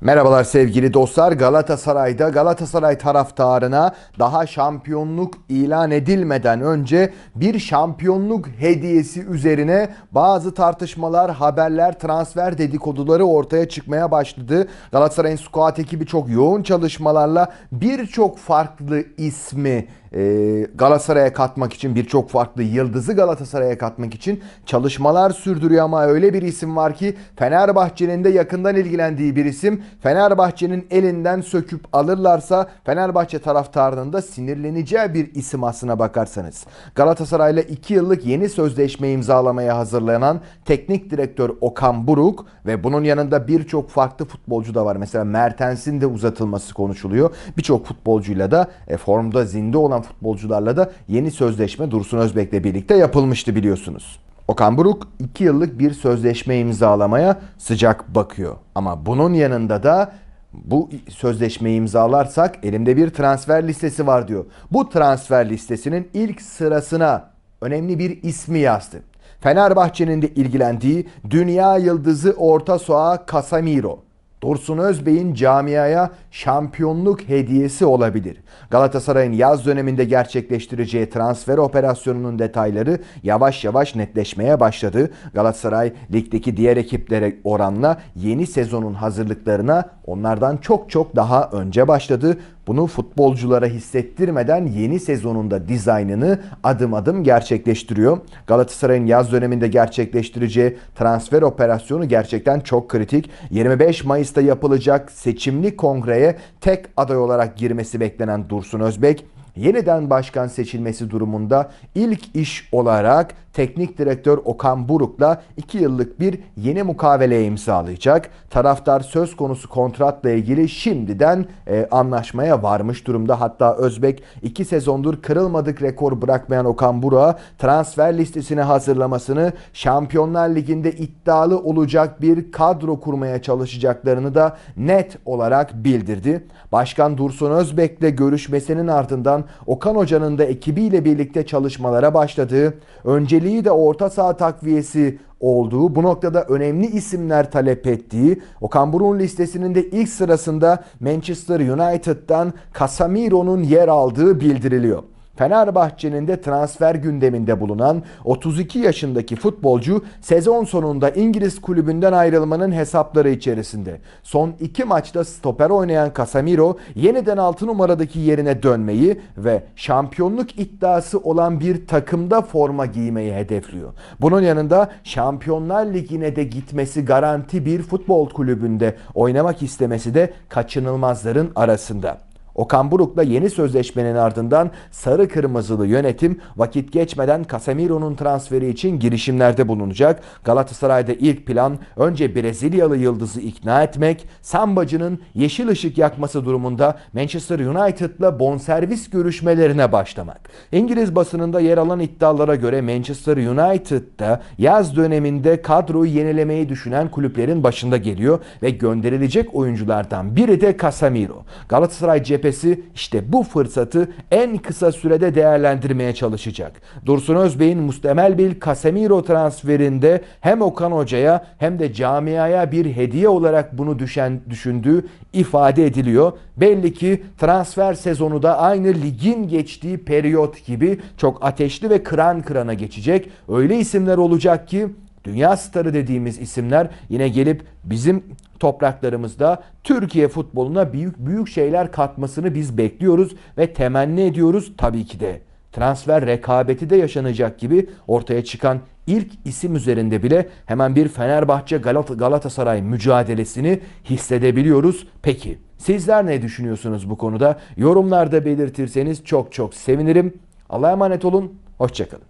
Merhabalar sevgili dostlar. Galatasaray'da Galatasaray taraftarına daha şampiyonluk ilan edilmeden önce bir şampiyonluk hediyesi üzerine bazı tartışmalar, haberler, transfer dedikoduları ortaya çıkmaya başladı. Galatasaray'ın squad ekibi çok yoğun çalışmalarla birçok farklı ismi ee, Galatasaray'a katmak için birçok farklı yıldızı Galatasaray'a katmak için çalışmalar sürdürüyor ama öyle bir isim var ki Fenerbahçe'nin de yakından ilgilendiği bir isim. Fenerbahçe'nin elinden söküp alırlarsa Fenerbahçe taraftarının da sinirleneceği bir isim aslına bakarsanız. Galatasaray'la 2 yıllık yeni sözleşme imzalamaya hazırlanan teknik direktör Okan Buruk ve bunun yanında birçok farklı futbolcu da var. Mesela Mertens'in de uzatılması konuşuluyor. Birçok futbolcuyla da e, formda zinde olan futbolcularla da yeni sözleşme Dursun Özbek'le birlikte yapılmıştı biliyorsunuz. Okan Buruk 2 yıllık bir sözleşme imzalamaya sıcak bakıyor. Ama bunun yanında da bu sözleşmeyi imzalarsak elimde bir transfer listesi var diyor. Bu transfer listesinin ilk sırasına önemli bir ismi yazdı. Fenerbahçe'nin de ilgilendiği dünya yıldızı orta saha Casemiro. Dursun Özbey'in camiaya şampiyonluk hediyesi olabilir. Galatasaray'ın yaz döneminde gerçekleştireceği transfer operasyonunun detayları yavaş yavaş netleşmeye başladı. Galatasaray ligdeki diğer ekiplere oranla yeni sezonun hazırlıklarına onlardan çok çok daha önce başladı. Bunu futbolculara hissettirmeden yeni sezonunda dizaynını adım adım gerçekleştiriyor. Galatasaray'ın yaz döneminde gerçekleştireceği transfer operasyonu gerçekten çok kritik. 25 Mayıs'ta yapılacak seçimli kongreye tek aday olarak girmesi beklenen Dursun Özbek yeniden başkan seçilmesi durumunda ilk iş olarak teknik direktör Okan Buruk'la 2 yıllık bir yeni mukaveleye imzalayacak. Taraftar söz konusu kontratla ilgili şimdiden e, anlaşmaya varmış durumda. Hatta Özbek 2 sezondur kırılmadık rekor bırakmayan Okan Buruk'a transfer listesini hazırlamasını Şampiyonlar Ligi'nde iddialı olacak bir kadro kurmaya çalışacaklarını da net olarak bildirdi. Başkan Dursun Özbek'le görüşmesinin ardından Okan Hoca'nın da ekibiyle birlikte çalışmalara başladığı, önceliği de orta saha takviyesi olduğu, bu noktada önemli isimler talep ettiği, Okan Burun listesinin de ilk sırasında Manchester United'dan Casemiro'nun yer aldığı bildiriliyor. Fenerbahçe'nin de transfer gündeminde bulunan 32 yaşındaki futbolcu sezon sonunda İngiliz kulübünden ayrılmanın hesapları içerisinde. Son iki maçta stoper oynayan Casemiro yeniden 6 numaradaki yerine dönmeyi ve şampiyonluk iddiası olan bir takımda forma giymeyi hedefliyor. Bunun yanında Şampiyonlar Ligi'ne de gitmesi garanti bir futbol kulübünde oynamak istemesi de kaçınılmazların arasında. Okan Buruk'la yeni sözleşmenin ardından sarı kırmızılı yönetim vakit geçmeden Casemiro'nun transferi için girişimlerde bulunacak. Galatasaray'da ilk plan önce Brezilyalı yıldızı ikna etmek, Sambacı'nın yeşil ışık yakması durumunda Manchester United'la bonservis görüşmelerine başlamak. İngiliz basınında yer alan iddialara göre Manchester United'da yaz döneminde kadroyu yenilemeyi düşünen kulüplerin başında geliyor ve gönderilecek oyunculardan biri de Casemiro. Galatasaray cephesinde cephesi işte bu fırsatı en kısa sürede değerlendirmeye çalışacak. Dursun Özbey'in mustemel Bil Casemiro transferinde hem Okan Hoca'ya hem de camiaya bir hediye olarak bunu düşen düşündüğü ifade ediliyor. Belli ki transfer sezonu da aynı ligin geçtiği periyot gibi çok ateşli ve kıran kırana geçecek. Öyle isimler olacak ki dünya starı dediğimiz isimler yine gelip bizim topraklarımızda Türkiye futboluna büyük büyük şeyler katmasını biz bekliyoruz ve temenni ediyoruz tabii ki de. Transfer rekabeti de yaşanacak gibi ortaya çıkan ilk isim üzerinde bile hemen bir Fenerbahçe Galatasaray mücadelesini hissedebiliyoruz. Peki sizler ne düşünüyorsunuz bu konuda? Yorumlarda belirtirseniz çok çok sevinirim. Allah'a emanet olun. Hoşçakalın.